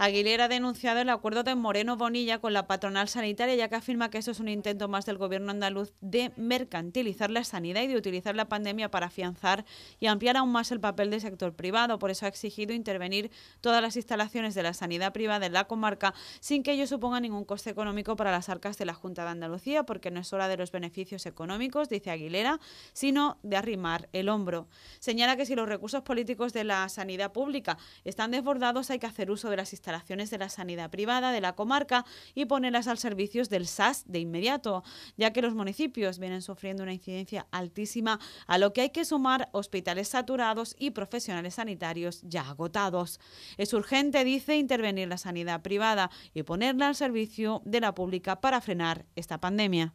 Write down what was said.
Aguilera ha denunciado el acuerdo de Moreno Bonilla con la patronal sanitaria, ya que afirma que eso es un intento más del gobierno andaluz de mercantilizar la sanidad y de utilizar la pandemia para afianzar y ampliar aún más el papel del sector privado. Por eso ha exigido intervenir todas las instalaciones de la sanidad privada en la comarca sin que ello suponga ningún coste económico para las arcas de la Junta de Andalucía, porque no es hora de los beneficios económicos, dice Aguilera, sino de arrimar el hombro. Señala que si los recursos políticos de la sanidad pública están desbordados, hay que hacer uso de las instalaciones de la sanidad privada de la comarca y ponerlas al servicio del SAS de inmediato, ya que los municipios vienen sufriendo una incidencia altísima, a lo que hay que sumar hospitales saturados y profesionales sanitarios ya agotados. Es urgente, dice, intervenir la sanidad privada y ponerla al servicio de la pública para frenar esta pandemia.